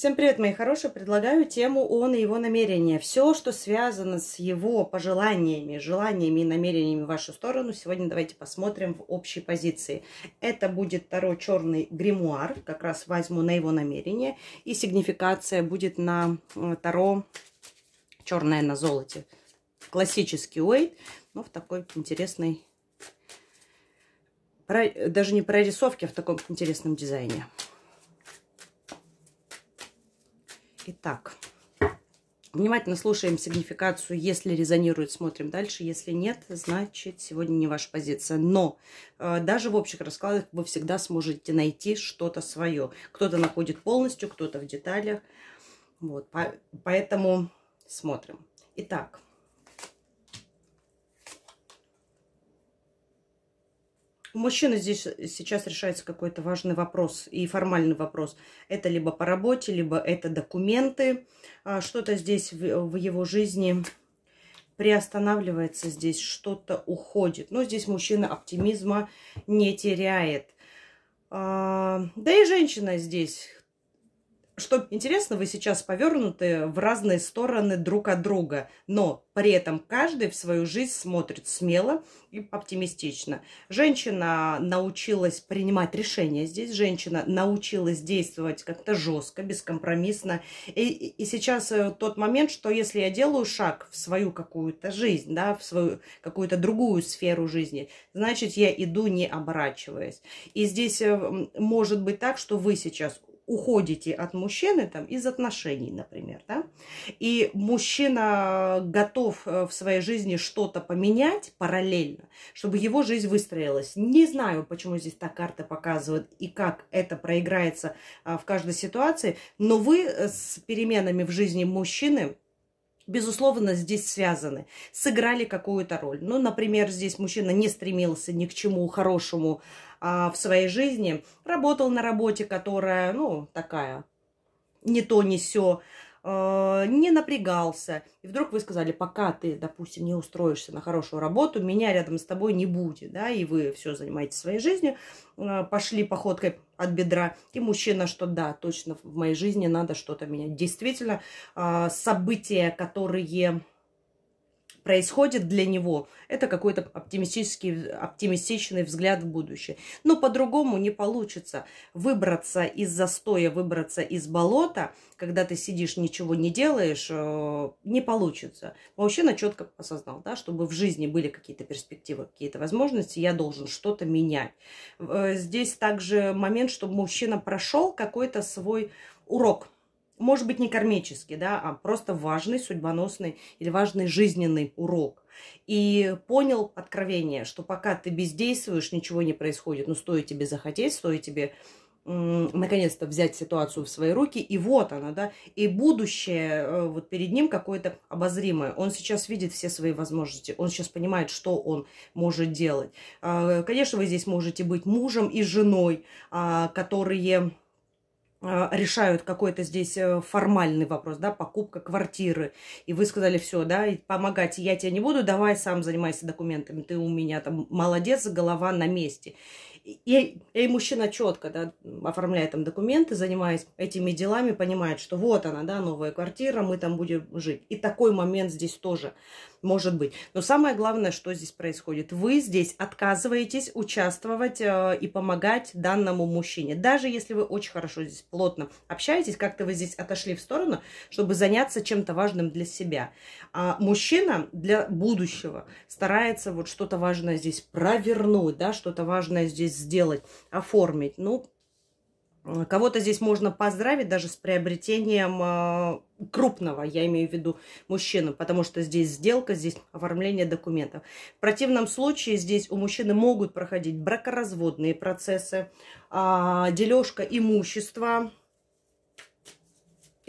Всем привет, мои хорошие! Предлагаю тему «Он и его намерения». Все, что связано с его пожеланиями, желаниями и намерениями в вашу сторону, сегодня давайте посмотрим в общей позиции. Это будет второй черный гримуар, как раз возьму на его намерение, и сигнификация будет на э, Таро черное на золоте. Классический Уэйт, но в такой интересной, даже не прорисовке, а в таком интересном дизайне. Итак, внимательно слушаем сигнификацию. Если резонирует, смотрим дальше. Если нет, значит, сегодня не ваша позиция. Но э, даже в общих раскладах вы всегда сможете найти что-то свое. Кто-то находит полностью, кто-то в деталях. Вот, по поэтому смотрим. Итак, У мужчины здесь э, сейчас решается какой-то важный вопрос и формальный вопрос. Это либо по работе, либо это документы. А что-то здесь в его жизни приостанавливается, здесь что-то уходит. Но здесь мужчина оптимизма не теряет. А, да и женщина здесь что интересно, вы сейчас повернуты в разные стороны друг от друга, но при этом каждый в свою жизнь смотрит смело и оптимистично. Женщина научилась принимать решения здесь, женщина научилась действовать как-то жестко, бескомпромиссно. И, и сейчас э, тот момент, что если я делаю шаг в свою какую-то жизнь, да, в свою какую-то другую сферу жизни, значит, я иду не оборачиваясь. И здесь э, может быть так, что вы сейчас уходите от мужчины там, из отношений, например, да, и мужчина готов э, в своей жизни что-то поменять параллельно, чтобы его жизнь выстроилась. Не знаю, почему здесь так карта показывает и как это проиграется а, в каждой ситуации, но вы э, с переменами в жизни мужчины – безусловно, здесь связаны, сыграли какую-то роль. Ну, например, здесь мужчина не стремился ни к чему хорошему а, в своей жизни, работал на работе, которая, ну, такая, не то, не все а, не напрягался. И вдруг вы сказали, пока ты, допустим, не устроишься на хорошую работу, меня рядом с тобой не будет, да, и вы все занимаетесь своей жизнью, а, пошли походкой от бедра. И мужчина, что да, точно в моей жизни надо что-то менять. Действительно, а, события, которые происходит для него, это какой-то оптимистический, оптимистичный взгляд в будущее. Но по-другому не получится. Выбраться из застоя, выбраться из болота, когда ты сидишь, ничего не делаешь, э, не получится. Мужчина четко осознал, да, чтобы в жизни были какие-то перспективы, какие-то возможности, я должен что-то менять. Э, здесь также момент, чтобы мужчина прошел какой-то свой урок – может быть, не кармический, да, а просто важный судьбоносный или важный жизненный урок. И понял откровение, что пока ты бездействуешь, ничего не происходит. Но ну, стоит тебе захотеть, стоит тебе наконец-то взять ситуацию в свои руки, и вот она, да, и будущее э, вот перед ним какое-то обозримое. Он сейчас видит все свои возможности, он сейчас понимает, что он может делать. А, конечно, вы здесь можете быть мужем и женой, а, которые а, решают какой-то здесь э, формальный вопрос, да, покупка квартиры, и вы сказали, все, да, помогать я тебе не буду, давай сам занимайся документами, ты у меня там молодец, голова на месте. И, и мужчина четко, да, оформляет там документы, занимаясь этими делами, понимает, что вот она, да, новая квартира, мы там будем жить. И такой момент здесь тоже может быть. Но самое главное, что здесь происходит. Вы здесь отказываетесь участвовать э, и помогать данному мужчине. Даже если вы очень хорошо здесь плотно общаетесь, как-то вы здесь отошли в сторону, чтобы заняться чем-то важным для себя. А мужчина для будущего старается вот что-то важное здесь провернуть, да, что-то важное здесь здесь сделать, оформить. Ну, э, Кого-то здесь можно поздравить даже с приобретением э, крупного, я имею в виду мужчину, потому что здесь сделка, здесь оформление документов. В противном случае здесь у мужчины могут проходить бракоразводные процессы, а, дележка имущества,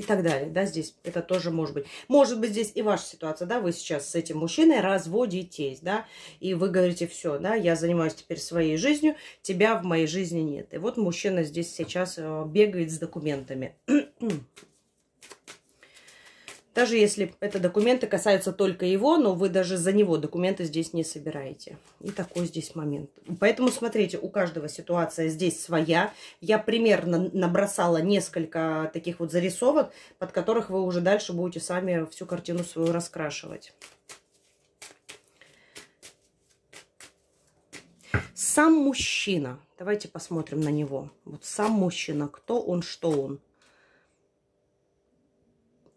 и так далее. Да, здесь это тоже может быть. Может быть, здесь и ваша ситуация, да, вы сейчас с этим мужчиной разводитесь, да, и вы говорите, все, да, я занимаюсь теперь своей жизнью, тебя в моей жизни нет. И вот мужчина здесь сейчас э, бегает с документами. Даже если это документы касаются только его, но вы даже за него документы здесь не собираете. И такой здесь момент. Поэтому смотрите, у каждого ситуация здесь своя. Я примерно набросала несколько таких вот зарисовок, под которых вы уже дальше будете сами всю картину свою раскрашивать. Сам мужчина. Давайте посмотрим на него. Вот сам мужчина, кто он, что он.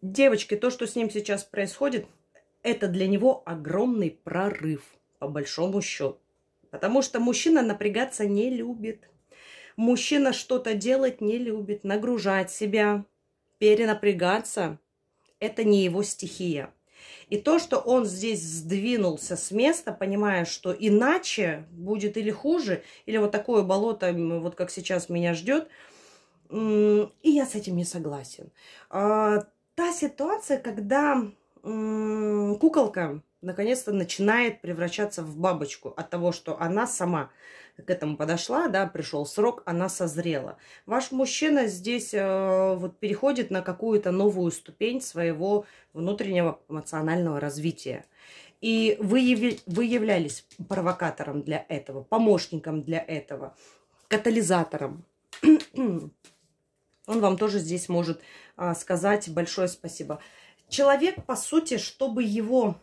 Девочки, то, что с ним сейчас происходит, это для него огромный прорыв, по большому счету. Потому что мужчина напрягаться не любит. Мужчина что-то делать не любит, нагружать себя, перенапрягаться. Это не его стихия. И то, что он здесь сдвинулся с места, понимая, что иначе будет или хуже, или вот такое болото, вот как сейчас меня ждет, и я с этим не согласен. А, та ситуация, когда м-м, куколка наконец-то начинает превращаться в бабочку от того, что она сама к этому подошла, да, пришел срок, она созрела. Ваш мужчина здесь э, вот переходит на какую-то новую ступень своего внутреннего эмоционального развития. И вы, яви, вы являлись провокатором для этого, помощником для этого, катализатором. Он вам тоже здесь может а, сказать большое спасибо. Человек, по сути, чтобы его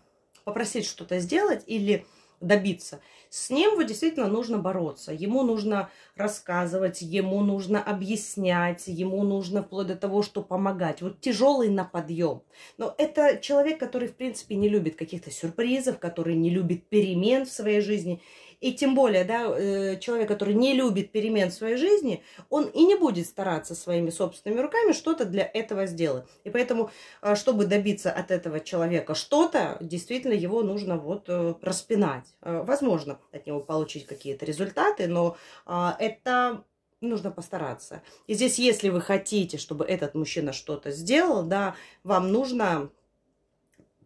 попросить что-то сделать или добиться. С ним вот действительно нужно бороться. Ему нужно рассказывать, ему нужно объяснять, ему нужно вплоть до того, что помогать. Вот тяжелый на подъем. Но это человек, который, в принципе, не любит каких-то сюрпризов, который не любит перемен в своей жизни. И тем более, да, э, человек, который не любит перемен в своей жизни, он и не будет стараться своими собственными руками что-то для этого сделать. И поэтому, а, чтобы добиться от этого человека что-то, действительно его нужно вот э, распинать. Э, возможно, от него получить какие-то результаты, но а, это нужно постараться. И здесь, если вы хотите, чтобы этот мужчина что-то сделал, да, вам нужно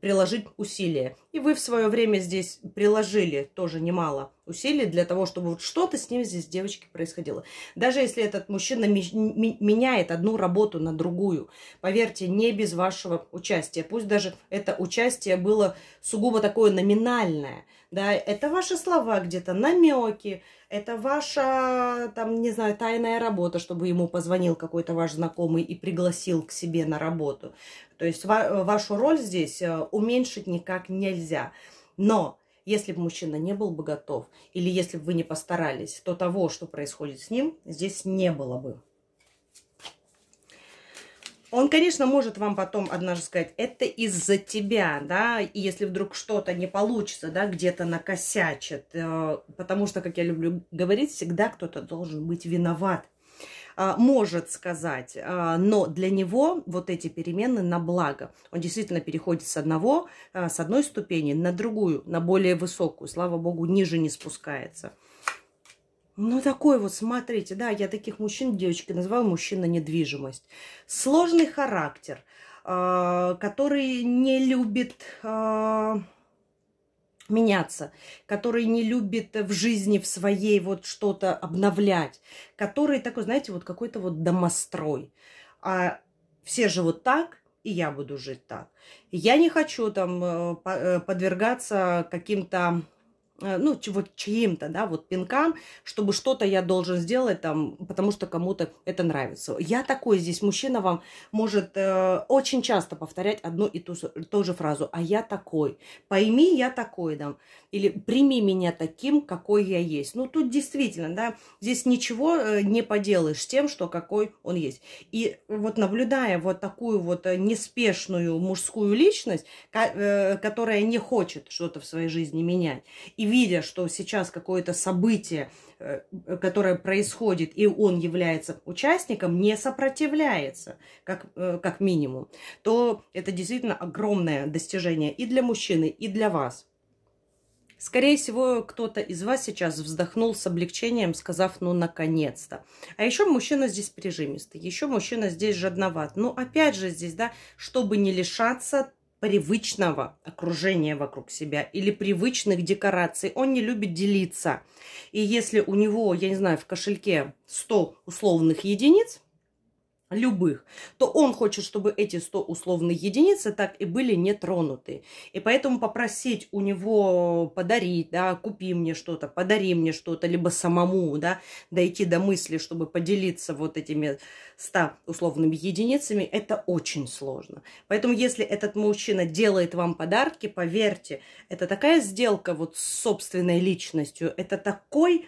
приложить усилия. И вы в свое время здесь приложили тоже немало усилий для того, чтобы вот что-то с ним здесь, девочки, происходило. Даже если этот мужчина меняет одну работу на другую, поверьте, не без вашего участия. Пусть даже это участие было сугубо такое номинальное – да, это ваши слова где-то, намеки, это ваша, там, не знаю, тайная работа, чтобы ему позвонил какой-то ваш знакомый и пригласил к себе на работу. То есть ва вашу роль здесь э, уменьшить никак нельзя. Но если бы мужчина не был бы готов, или если бы вы не постарались, то того, что происходит с ним, здесь не было бы. Он, конечно, может вам потом однажды сказать, это из-за тебя, да, и если вдруг что-то не получится, да, где-то накосячит, э, потому что, как я люблю говорить, всегда кто-то должен быть виноват а, может сказать, а, но для него вот эти перемены на благо. Он действительно переходит с одного, э, с одной ступени на другую, на более высокую. Слава богу, ниже не спускается. Ну, такой вот, смотрите, да, я таких мужчин, девочки, назвала мужчина недвижимость. Сложный характер, э, который не любит э, меняться, который не любит в жизни, в своей вот что-то обновлять, который такой, знаете, вот какой-то вот домострой. А все живут так, и я буду жить так. Я не хочу там э, э, подвергаться каким-то Э, ну, чего, чьим-то, да, вот пинкам, чтобы что-то я должен сделать там, потому что кому-то это нравится. Я такой здесь, мужчина вам может э, очень часто повторять одну и ту, ту же фразу, а я такой, пойми, я такой, там, или прими меня таким, какой я есть. Ну, тут действительно, да, здесь ничего э, не поделаешь с тем, что какой он есть. И вот наблюдая вот такую вот э, неспешную мужскую личность, которая не хочет что-то в своей жизни менять, и видя, что сейчас какое-то событие, э, которое происходит, и он является участником, не сопротивляется, как, э, как минимум, то это действительно огромное достижение и для мужчины, и для вас. Скорее всего, кто-то из вас сейчас вздохнул с облегчением, сказав «ну, наконец-то». А еще мужчина здесь прижимистый, еще мужчина здесь жадноват. Но ну, опять же здесь, да, чтобы не лишаться привычного окружения вокруг себя или привычных декораций. Он не любит делиться. И если у него, я не знаю, в кошельке 100 условных единиц, любых, то он хочет, чтобы эти 100 условных единиц так и были не тронуты. И поэтому попросить у него подарить, да, купи мне что-то, подари мне что-то, либо самому, да, дойти до мысли, чтобы поделиться вот этими 100 условными единицами, это очень сложно. Поэтому если этот мужчина делает вам подарки, поверьте, это такая сделка вот с собственной личностью, это такой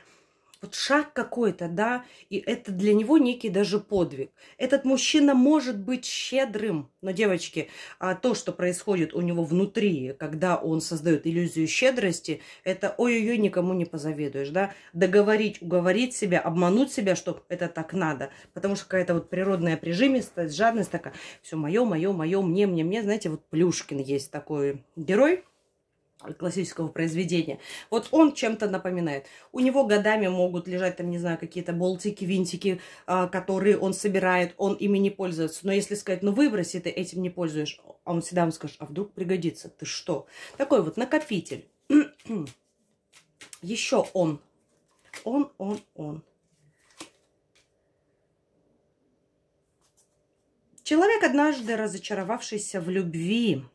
вот шаг какой-то, да, и это для него некий даже подвиг. Этот мужчина может быть щедрым, но, девочки, а то, что происходит у него внутри, когда он создает иллюзию щедрости, это ой-ой-ой, никому не позавидуешь, да, договорить, уговорить себя, обмануть себя, что это так надо, потому что какая-то вот природная прижимистость, жадность такая, все мое, мое, мое, мне, мне, мне, знаете, вот Плюшкин есть такой герой, классического произведения. Вот он чем-то напоминает. У него годами могут лежать там, не знаю, какие-то болтики, винтики, а, которые он собирает, он ими не пользуется. Но если сказать, ну выброси ты, этим не пользуешь, а он всегда вам скажет, а вдруг пригодится, ты что? Такой вот накопитель. Еще он. Он, он, он. Человек, однажды разочаровавшийся в любви,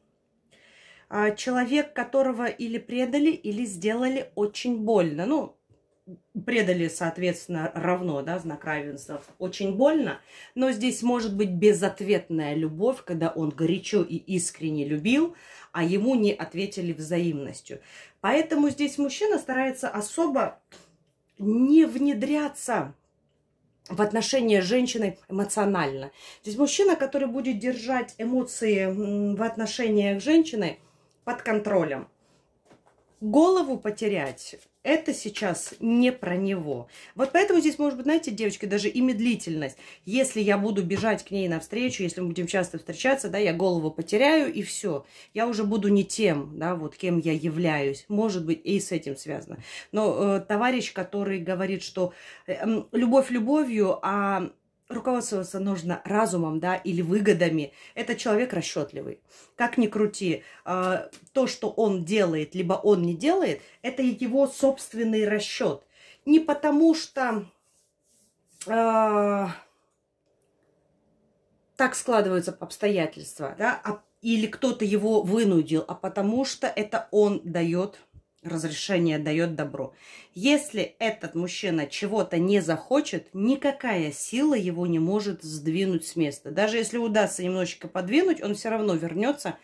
а, человек, которого или предали, или сделали очень больно. Ну, предали, соответственно, равно, да, знак равенства. Очень больно, но здесь может быть безответная любовь, когда он горячо и искренне любил, а ему не ответили взаимностью. Поэтому здесь мужчина старается особо не внедряться в отношения с женщиной эмоционально. Здесь мужчина, который будет держать эмоции в отношениях с женщиной – под контролем. Голову потерять – это сейчас не про него. Вот поэтому здесь, может быть, знаете, девочки, даже и медлительность. Если я буду бежать к ней навстречу, если мы будем часто встречаться, да, я голову потеряю, и все. Я уже буду не тем, да, вот кем я являюсь. Может быть, и с этим связано. Но э, товарищ, который говорит, что э, любовь любовью, а руководствоваться нужно разумом, да, или выгодами. Это человек расчетливый. Как ни крути, а, то, что он делает, либо он не делает, это его собственный расчет. Не потому что э, так складываются обстоятельства, да, а, или кто-то его вынудил, а потому что это он дает разрешение дает добро. Если этот мужчина чего-то не захочет, никакая сила его не может сдвинуть с места. Даже если удастся немножечко подвинуть, он все равно вернется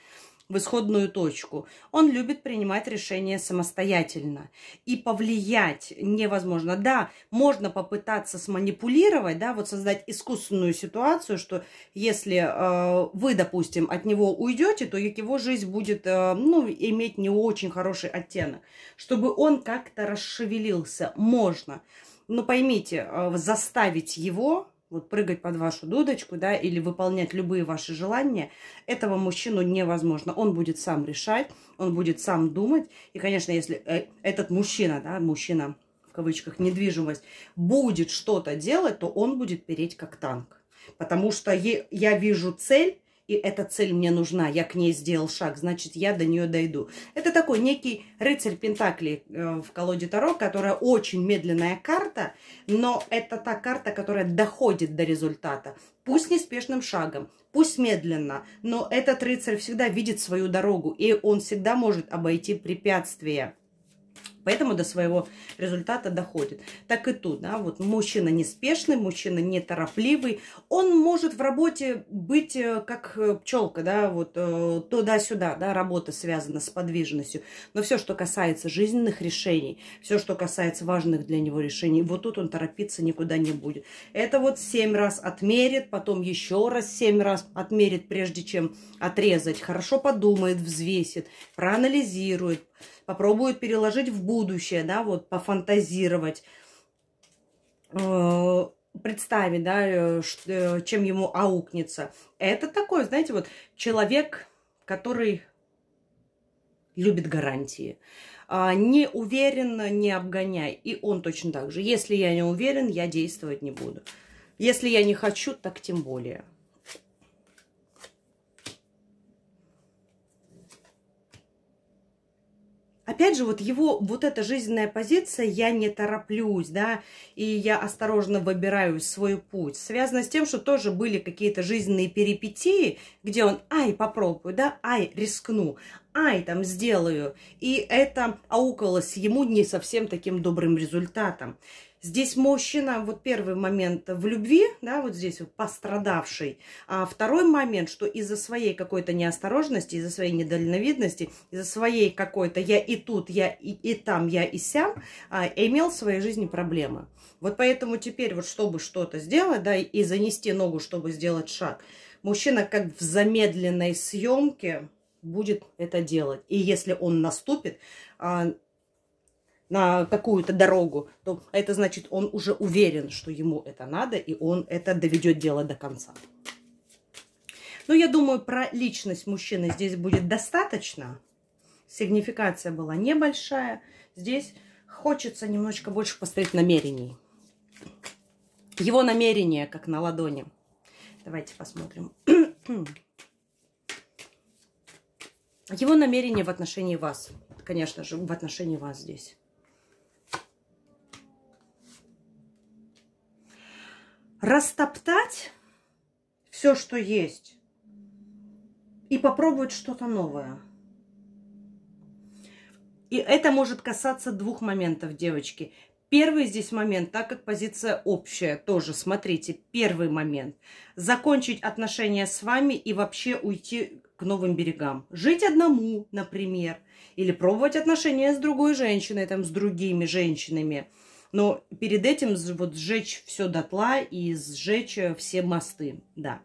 в исходную точку. Он любит принимать решения самостоятельно. И повлиять невозможно. Да, можно попытаться сманипулировать, да, вот создать искусственную ситуацию, что если э, вы, допустим, от него уйдете, то его жизнь будет, э, ну, иметь не очень хороший оттенок. Чтобы он как-то расшевелился. Можно. Но поймите, э, заставить его вот прыгать под вашу дудочку, да, или выполнять любые ваши желания, этого мужчину невозможно. Он будет сам решать, он будет сам думать. И, конечно, если э, этот мужчина, да, мужчина в кавычках, недвижимость, будет что-то делать, то он будет переть как танк. Потому что я вижу цель, и эта цель мне нужна, я к ней сделал шаг, значит, я до нее дойду. Это такой некий рыцарь Пентакли э, в колоде Таро, которая очень медленная карта, но это та карта, которая доходит до результата. Пусть неспешным шагом, пусть медленно, но этот рыцарь всегда видит свою дорогу, и он всегда может обойти препятствия. Поэтому до своего результата доходит. Так и тут, да, вот мужчина неспешный, мужчина неторопливый, он может в работе быть э, как э, пчелка, да, вот э, туда-сюда, да, работа связана с подвижностью. Но все, что касается жизненных решений, все, что касается важных для него решений, вот тут он торопиться никуда не будет. Это вот семь раз отмерит, потом еще раз семь раз отмерит, прежде чем отрезать. Хорошо подумает, взвесит, проанализирует, попробуют переложить в будущее, да, вот пофантазировать, э, представить, да, э, э, чем ему аукнется. Это такой, знаете, вот человек, который любит гарантии. А, не уверен, не обгоняй. И он точно так же. Если я не уверен, я действовать не буду. Если я не хочу, так тем более. Опять же, вот его, вот эта жизненная позиция, я не тороплюсь, да, и я осторожно выбираю свой путь, связано с тем, что тоже были какие-то жизненные перипетии, где он, ай, попробую, да, ай, рискну, ай, там, сделаю. И это аукалось ему не совсем таким добрым результатом. Здесь мужчина, вот первый момент в любви, да, вот здесь вот пострадавший. А второй момент, что из-за своей какой-то неосторожности, из-за своей недальновидности, из-за своей какой-то я и тут, я и, и там, я и сям, а, имел в своей жизни проблемы. Вот поэтому теперь вот чтобы что-то сделать, да, и занести ногу, чтобы сделать шаг, мужчина как в замедленной съемке будет это делать. И если он наступит, а, на какую-то дорогу, то это значит, он уже уверен, что ему это надо, и он это доведет дело до конца. Ну, я думаю, про личность мужчины здесь будет достаточно. Сигнификация была небольшая. Здесь хочется немножечко больше посмотреть намерений. Его намерение, как на ладони. Давайте посмотрим. Его намерение в отношении вас. Конечно же, в отношении вас здесь. растоптать все, что есть, и попробовать что-то новое. И это может касаться двух моментов, девочки. Первый здесь момент, так как позиция общая, тоже смотрите, первый момент. Закончить отношения с вами и вообще уйти к новым берегам. Жить одному, например, или пробовать отношения с другой женщиной, там, с другими женщинами – но перед этим вот сжечь все дотла и сжечь э, все мосты, да.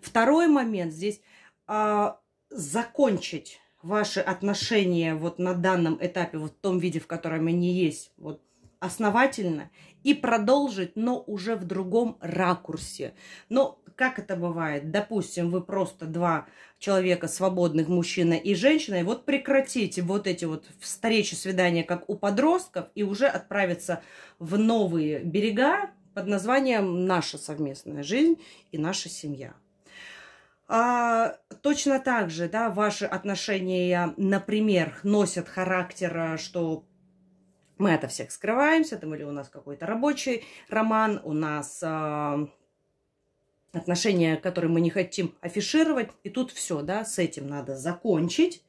Второй момент здесь а, закончить ваши отношения вот на данном этапе, вот в том виде, в котором они есть, вот основательно и продолжить, но уже в другом ракурсе. Но как это бывает? Допустим, вы просто два человека свободных, мужчина и женщина, и вот прекратите вот эти вот встречи, свидания, как у подростков, и уже отправиться в новые берега под названием «Наша совместная жизнь» и «Наша семья». А, точно так же, да, ваши отношения, например, носят характер, что мы это всех скрываемся, там или у нас какой-то рабочий роман, у нас э, отношения, которые мы не хотим афишировать, и тут все, да, с этим надо закончить,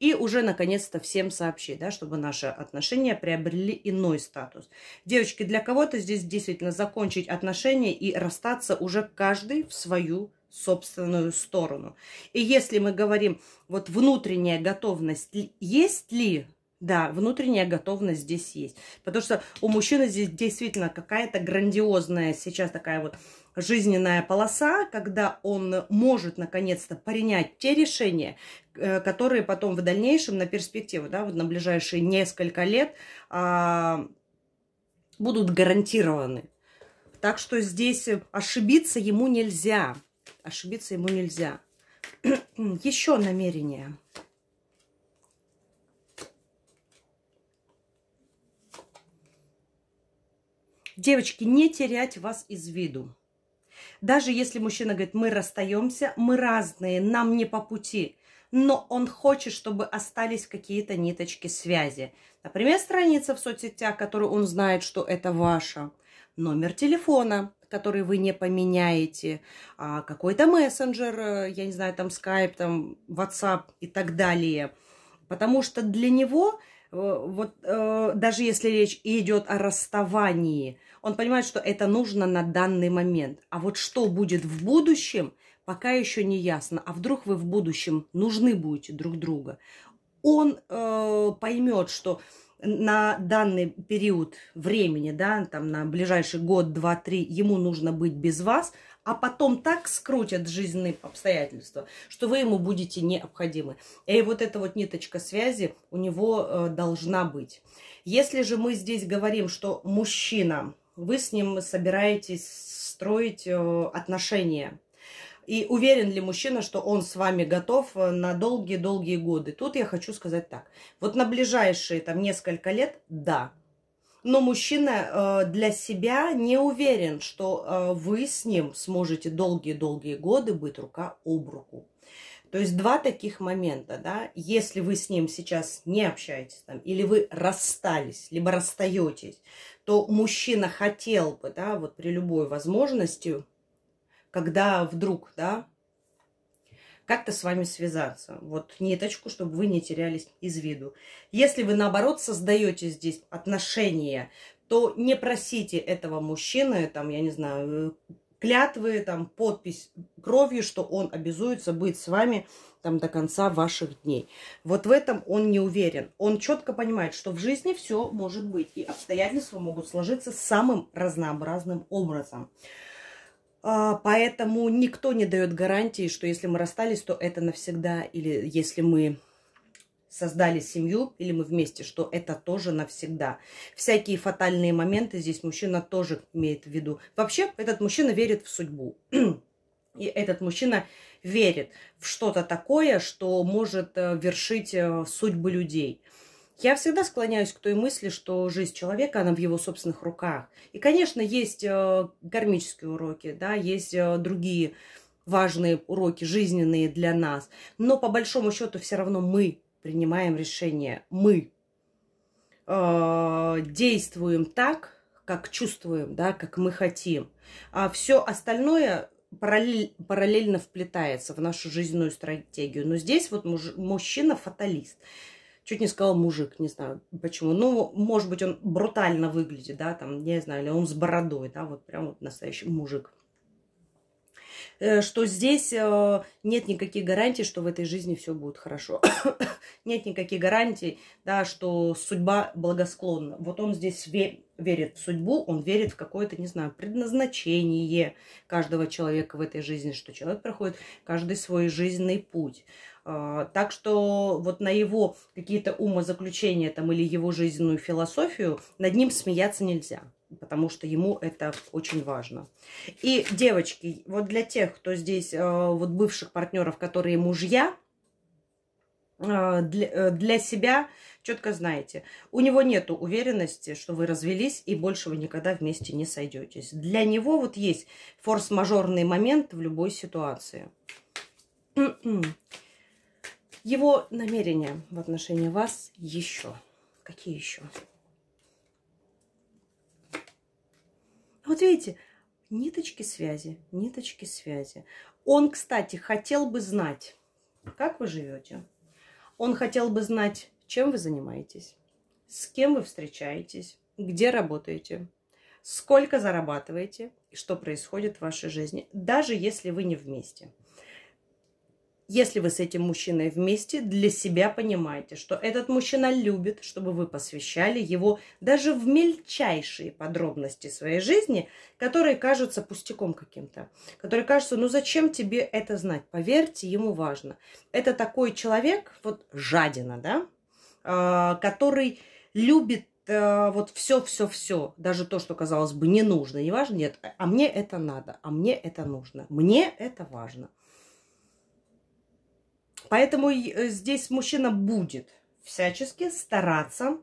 и уже наконец-то всем сообщить, да, чтобы наши отношения приобрели иной статус. Девочки, для кого-то здесь действительно закончить отношения и расстаться уже каждый в свою собственную сторону. И если мы говорим, вот внутренняя готовность есть ли да, внутренняя готовность здесь есть. Потому что у мужчины здесь действительно какая-то грандиозная сейчас такая вот жизненная полоса, когда он может наконец-то принять те решения, э, которые потом в дальнейшем на перспективу, да, вот на ближайшие несколько лет а, будут гарантированы. Так что здесь ошибиться ему нельзя. Ошибиться ему нельзя. Еще намерение. Девочки, не терять вас из виду. Даже если мужчина говорит, мы расстаемся, мы разные, нам не по пути, но он хочет, чтобы остались какие-то ниточки связи. Например, страница в соцсетях, которую он знает, что это ваша, номер телефона, который вы не поменяете, а, какой-то мессенджер, э, я не знаю, там Skype, там WhatsApp и так далее. Потому что для него Э, вот э, даже если речь идет о расставании, он понимает, что это нужно на данный момент. А вот что будет в будущем, пока еще не ясно. А вдруг вы в будущем нужны будете друг друга? Он э, поймет, что на данный период времени, да, там на ближайший год, два, три, ему нужно быть без вас, а потом так скрутят жизненные обстоятельства, что вы ему будете необходимы. И вот эта вот ниточка связи у него э, должна быть. Если же мы здесь говорим, что мужчина, вы с ним собираетесь строить э, отношения, и уверен ли мужчина, что он с вами готов э, на долгие-долгие годы? Тут я хочу сказать так. Вот на ближайшие там несколько лет – да, но мужчина э, для себя не уверен, что э, вы с ним сможете долгие-долгие годы быть рука об руку. То есть два таких момента, да, если вы с ним сейчас не общаетесь, там, или вы расстались, либо расстаетесь, то мужчина хотел бы, да, вот при любой возможности, когда вдруг, да, как-то с вами связаться. Вот ниточку, чтобы вы не терялись из виду. Если вы, наоборот, создаете здесь отношения, то не просите этого мужчины, там, я не знаю, клятвы, там, подпись кровью, что он обязуется быть с вами там до конца ваших дней. Вот в этом он не уверен. Он четко понимает, что в жизни все может быть, и обстоятельства могут сложиться самым разнообразным образом. А, поэтому никто не дает гарантии, что если мы расстались, то это навсегда. Или если мы создали семью, или мы вместе, что это тоже навсегда. Всякие фатальные моменты здесь мужчина тоже имеет в виду. Вообще, этот мужчина верит в судьбу. И этот мужчина верит в что-то такое, что может э, вершить э, судьбы людей. Я всегда склоняюсь к той мысли, что жизнь человека, она в его собственных руках. И, конечно, есть э, кармические уроки, да, есть э, другие важные уроки жизненные для нас. Но по большому счету все равно мы принимаем решение, мы э, действуем так, как чувствуем, да, как мы хотим. А все остальное параллель, параллельно вплетается в нашу жизненную стратегию. Но здесь вот муж, мужчина фаталист чуть не сказал мужик, не знаю почему. Ну, может быть, он брутально выглядит, да, там, не знаю, или он с бородой, да, вот прям вот настоящий мужик. Э, что здесь э, нет никаких гарантий, что в этой жизни все будет хорошо. нет никаких гарантий, да, что судьба благосклонна. Вот он здесь ве верит в судьбу, он верит в какое-то, не знаю, предназначение каждого человека в этой жизни, что человек проходит каждый свой жизненный путь. А, так что вот на его какие-то умозаключения там или его жизненную философию над ним смеяться нельзя, потому что ему это очень важно. И, девочки, вот для тех, кто здесь, а, вот бывших партнеров, которые мужья, а, для, э, для себя четко знаете, у него нет уверенности, что вы развелись и больше вы никогда вместе не сойдетесь. Для него вот есть форс-мажорный момент в любой ситуации. М-м. Его намерения в отношении вас еще. Какие еще? Вот видите, ниточки связи, ниточки связи. Он, кстати, хотел бы знать, как вы живете. Он хотел бы знать, чем вы занимаетесь, с кем вы встречаетесь, где работаете, сколько зарабатываете и что происходит в вашей жизни, даже если вы не вместе. Если вы с этим мужчиной вместе, для себя понимаете, что этот мужчина любит, чтобы вы посвящали его даже в мельчайшие подробности своей жизни, которые кажутся пустяком каким-то, которые кажутся, ну зачем тебе это знать? Поверьте, ему важно. Это такой человек, вот жадина, да, а, который любит а, вот все-все-все, даже то, что, казалось бы, не нужно, не важно, нет, а, а мне это надо, а мне это нужно, мне это важно. Поэтому э, здесь мужчина будет всячески стараться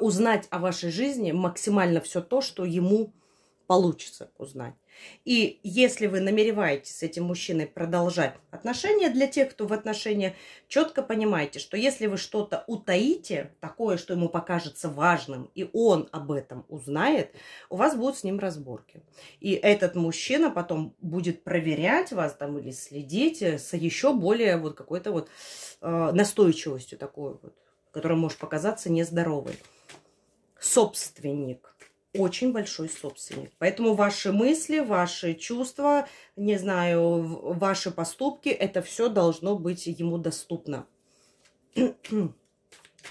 узнать о вашей жизни максимально все то, что ему получится узнать. И если вы намереваетесь с этим мужчиной продолжать отношения, для тех, кто в отношениях, четко понимаете, что если вы что-то утаите, такое, что ему покажется важным, и он об этом узнает, у вас будут с ним разборки. И этот мужчина потом будет проверять вас там или следить э, с еще более вот какой-то вот э, настойчивостью такой вот, которая может показаться нездоровой. Собственник – очень большой собственник. Поэтому ваши мысли, ваши чувства, не знаю, ваши поступки, это все должно быть ему доступно.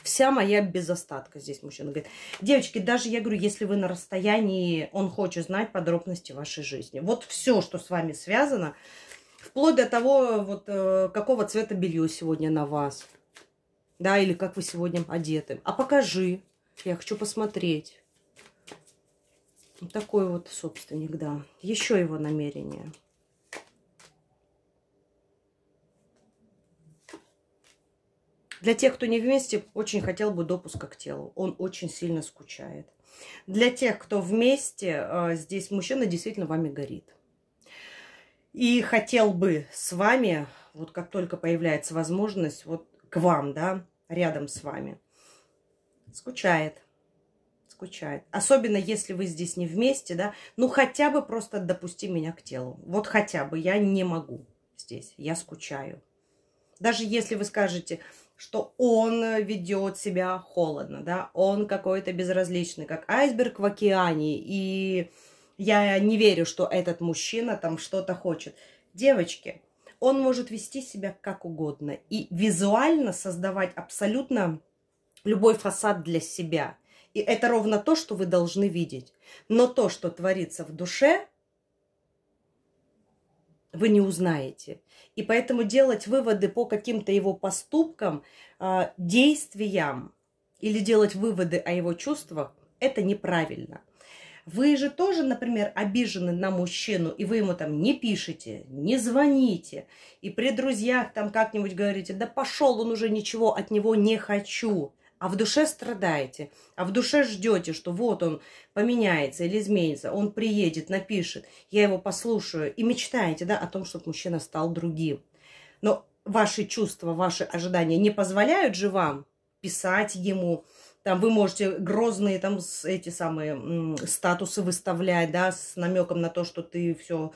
Вся моя без остатка здесь мужчина говорит. Девочки, даже я говорю, если вы на расстоянии, он хочет знать подробности вашей жизни. Вот все, что с вами связано, вплоть до того, вот э, какого цвета белье сегодня на вас. Да, или как вы сегодня одеты. А покажи, я хочу посмотреть. Такой вот собственник, да. Еще его намерение. Для тех, кто не вместе, очень хотел бы допуска к телу. Он очень сильно скучает. Для тех, кто вместе, а, здесь мужчина действительно вами горит. И хотел бы с вами, вот как только появляется возможность, вот к вам, да, рядом с вами. Скучает скучает. Особенно, если вы здесь не вместе, да, ну хотя бы просто допусти меня к телу. Вот хотя бы, я не могу здесь, я скучаю. Даже если вы скажете, что он э, ведет себя холодно, да, он какой-то безразличный, как айсберг в океане, и я не верю, что этот мужчина там что-то хочет. Девочки, он может вести себя как угодно и визуально создавать абсолютно любой фасад для себя – и это ровно то, что вы должны видеть. Но то, что творится в душе, вы не узнаете. И поэтому делать выводы по каким-то его поступкам, а, действиям или делать выводы о его чувствах, это неправильно. Вы же тоже, например, обижены на мужчину, и вы ему там не пишете, не звоните, и при друзьях там как-нибудь говорите, да пошел он уже ничего, от него не хочу а в душе страдаете, а в душе ждете, что вот он поменяется или изменится, он приедет, напишет, я его послушаю, и мечтаете, да, о том, чтобы мужчина стал другим. Но ваши чувства, ваши ожидания не позволяют же вам писать ему, там вы можете грозные там эти самые статусы выставлять, да, с намеком на то, что ты все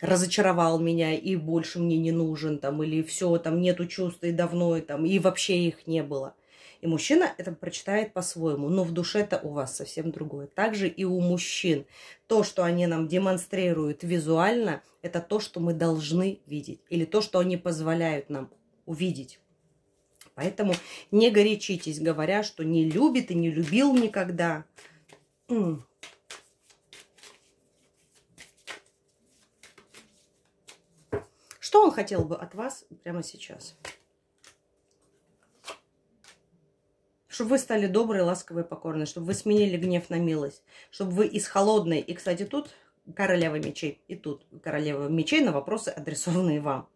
разочаровал меня и больше мне не нужен, там, или все, там, нету чувств и давно, и, там, и вообще их не было – и мужчина это прочитает по-своему, но в душе-то у вас совсем другое. Также и у мужчин. То, что они нам демонстрируют визуально, это то, что мы должны видеть. Или то, что они позволяют нам увидеть. Поэтому не горячитесь, говоря, что не любит и не любил никогда. Что он хотел бы от вас прямо сейчас? чтобы вы стали добрые, ласковые, покорные, чтобы вы сменили гнев на милость, чтобы вы из холодной, и, кстати, тут королева мечей, и тут королева мечей на вопросы, адресованные вам.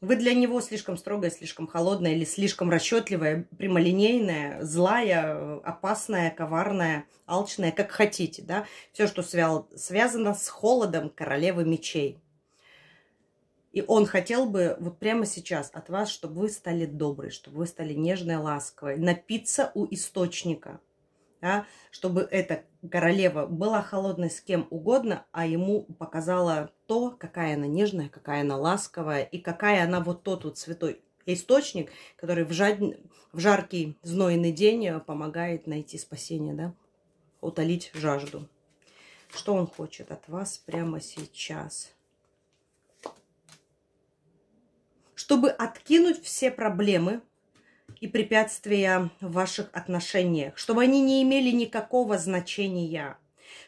Вы для него слишком строгая, слишком холодная или слишком расчетливая, прямолинейная, злая, опасная, коварная, алчная, как хотите, да? Все, что связано с холодом королевы мечей – и он хотел бы вот прямо сейчас от вас, чтобы вы стали добрые, чтобы вы стали нежной, ласковой, напиться у источника, да, чтобы эта королева была холодной с кем угодно, а ему показала то, какая она нежная, какая она ласковая и какая она вот тот вот святой источник, который в, жад... в жаркий, знойный день помогает найти спасение, да, утолить жажду. Что он хочет от вас прямо сейчас? чтобы откинуть все проблемы и препятствия в ваших отношениях, чтобы они не имели никакого значения,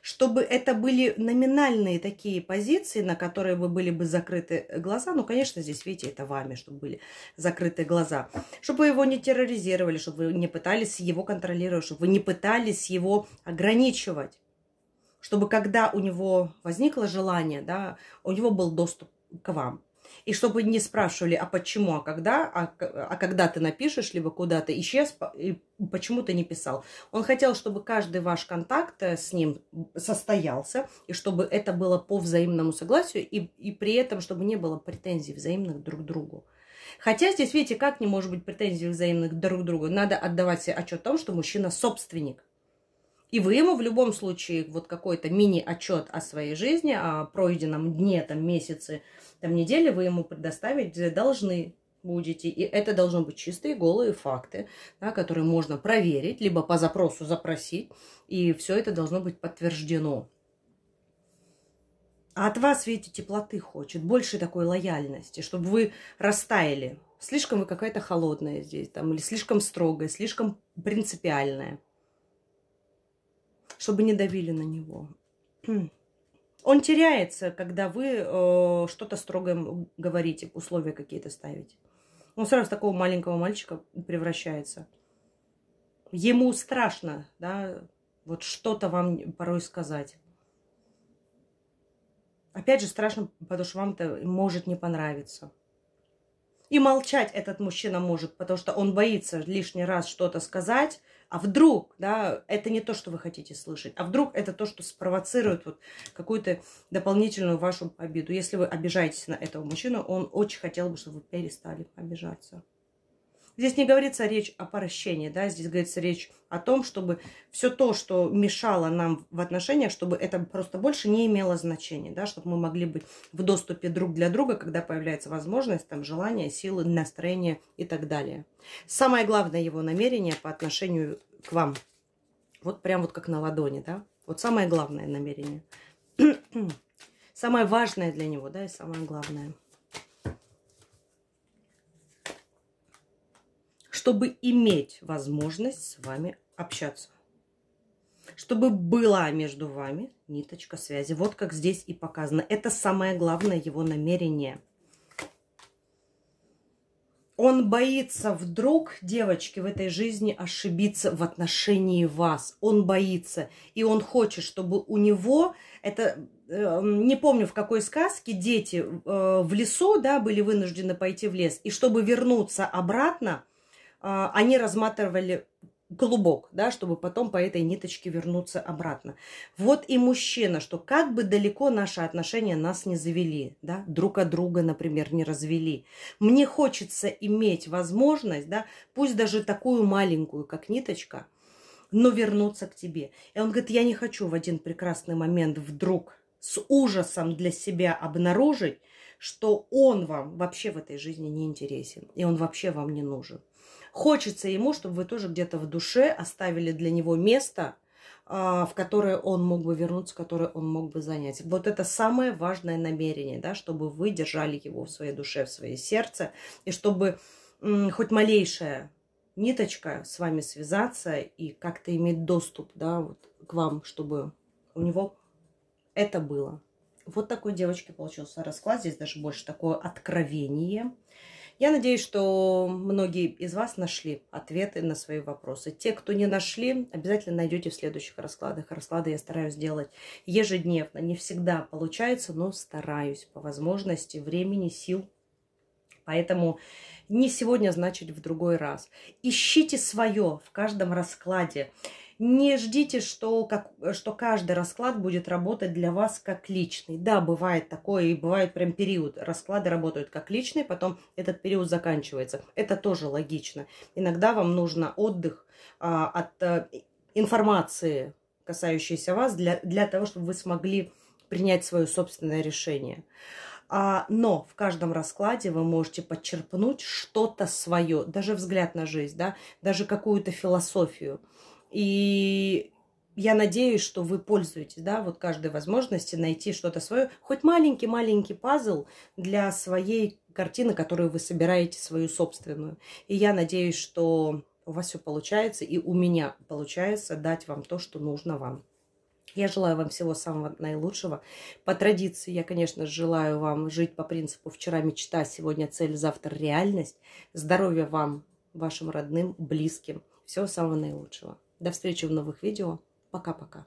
чтобы это были номинальные такие позиции, на которые вы были бы закрыты глаза. Ну, конечно, здесь, видите, это вами, чтобы были закрыты глаза. Чтобы вы его не терроризировали, чтобы вы не пытались его контролировать, чтобы вы не пытались его ограничивать. Чтобы когда у него возникло желание, да, у него был доступ к вам. И чтобы не спрашивали, а почему, а когда, а, а когда ты напишешь, либо куда ты исчез, и почему ты не писал. Он хотел, чтобы каждый ваш контакт э, с ним состоялся, и чтобы это было по взаимному согласию, и, и при этом, чтобы не было претензий взаимных друг к другу. Хотя здесь, видите, как не может быть претензий взаимных друг к другу. Надо отдавать себе отчет о том, что мужчина собственник. И вы ему в любом случае вот какой-то мини-отчет о своей жизни, о пройденном дне, там, месяце, там, неделе вы ему предоставить должны будете. И это должны быть чистые, голые факты, да, которые можно проверить, либо по запросу запросить. И все это должно быть подтверждено. А от вас, видите, теплоты хочет, больше такой лояльности, чтобы вы растаяли. Слишком вы какая-то холодная здесь, там, или слишком строгая, слишком принципиальная чтобы не давили на него. Он теряется, когда вы э, что-то строго говорите, условия какие-то ставите. Он сразу в такого маленького мальчика превращается. Ему страшно, да, вот что-то вам порой сказать. Опять же, страшно, потому что вам это может не понравиться. И молчать этот мужчина может, потому что он боится лишний раз что-то сказать, а вдруг, да, это не то, что вы хотите слышать, а вдруг это то, что спровоцирует вот какую-то дополнительную вашу обиду. Если вы обижаетесь на этого мужчину, он очень хотел бы, чтобы вы перестали обижаться. Здесь не говорится речь о поращении, да, здесь говорится речь о том, чтобы все то, что мешало нам в отношениях, чтобы это просто больше не имело значения, да, чтобы мы могли быть в доступе друг для друга, когда появляется возможность, там, желание, силы, настроение и так далее. Самое главное его намерение по отношению к вам. Вот прям вот как на ладони, да. Вот самое главное намерение. самое важное для него, да, и самое главное. чтобы иметь возможность с вами общаться. Чтобы была между вами ниточка связи. Вот как здесь и показано. Это самое главное его намерение. Он боится вдруг, девочки, в этой жизни ошибиться в отношении вас. Он боится. И он хочет, чтобы у него... Это эм, не помню, в какой сказке дети э, в лесу, да, были вынуждены пойти в лес. И чтобы вернуться обратно, а, они разматывали клубок, да, чтобы потом по этой ниточке вернуться обратно. Вот и мужчина, что как бы далеко наши отношения нас не завели, да, друг от друга, например, не развели. Мне хочется иметь возможность, да, пусть даже такую маленькую, как ниточка, но вернуться к тебе. И он говорит, я не хочу в один прекрасный момент вдруг с ужасом для себя обнаружить, что он вам вообще в этой жизни не интересен, и он вообще вам не нужен. Хочется ему, чтобы вы тоже где-то в душе оставили для него место, а, в которое он мог бы вернуться, которое он мог бы занять. Вот это самое важное намерение, да, чтобы вы держали его в своей душе, в своей сердце, и чтобы хоть малейшая ниточка с вами связаться и как-то иметь доступ, да, вот к вам, чтобы у него это было. Вот такой девочки получился расклад. Здесь даже больше такое откровение. Я надеюсь, что многие из вас нашли ответы на свои вопросы. Те, кто не нашли, обязательно найдете в следующих раскладах. Расклады я стараюсь делать ежедневно. Не всегда получается, но стараюсь по возможности, времени, сил. Поэтому не сегодня, значит, в другой раз. Ищите свое в каждом раскладе. Не ждите, что, как, что каждый расклад будет работать для вас как личный. Да, бывает такое, и бывает прям период. Расклады работают как личный, потом этот период заканчивается. Это тоже логично. Иногда вам нужно отдых а, от а, информации, касающейся вас, для, для того, чтобы вы смогли принять свое собственное решение. А, но в каждом раскладе вы можете подчерпнуть что-то свое, даже взгляд на жизнь, да, даже какую-то философию. И я надеюсь, что вы пользуетесь, да, вот каждой возможности найти что-то свое, хоть маленький-маленький пазл для своей картины, которую вы собираете, свою собственную. И я надеюсь, что у вас все получается, и у меня получается дать вам то, что нужно вам. Я желаю вам всего самого наилучшего. По традиции я, конечно, желаю вам жить по принципу «вчера мечта, сегодня цель, завтра реальность». Здоровья вам, вашим родным, близким. Всего самого наилучшего. До встречи в новых видео. Пока-пока.